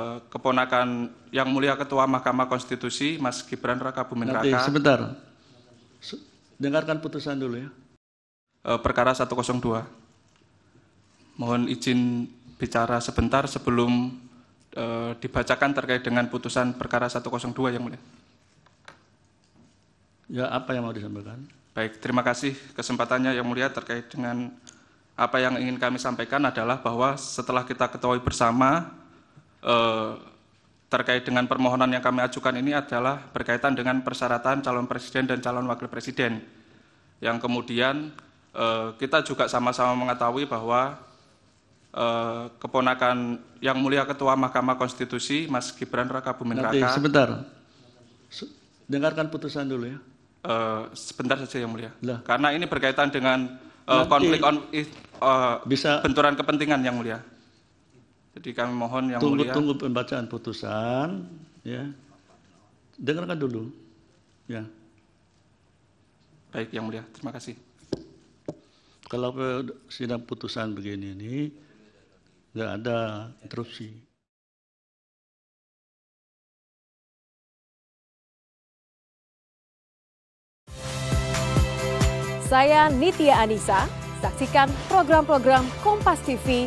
Eh, keponakan yang mulia Ketua Mahkamah Konstitusi Mas Gibran Raka Buming Nanti, Sebentar. Dengarkan putusan dulu ya. Eh, perkara 102. Mohon izin bicara sebentar sebelum eh, dibacakan terkait dengan putusan perkara 102 yang mulia. Ya, apa yang mau disampaikan? Baik, terima kasih kesempatannya yang mulia terkait dengan apa yang ingin kami sampaikan adalah bahwa setelah kita ketahui bersama Eh, terkait dengan permohonan yang kami ajukan ini adalah berkaitan dengan persyaratan calon presiden dan calon wakil presiden yang kemudian eh, kita juga sama-sama mengetahui bahwa eh, keponakan yang mulia ketua Mahkamah Konstitusi Mas Gibran Raka Buming Nanti, sebentar dengarkan putusan dulu ya sebentar saja yang mulia lah. karena ini berkaitan dengan eh, konflik on eh, bisa benturan kepentingan yang mulia jadi kami mohon yang tunggu, mulia tunggu pembacaan putusan ya. Dengarkan dulu. Ya. Baik yang mulia, terima kasih. Kalau sidang putusan begini ini nggak ada interupsi. Saya Nitya Anissa, saksikan program-program Kompas TV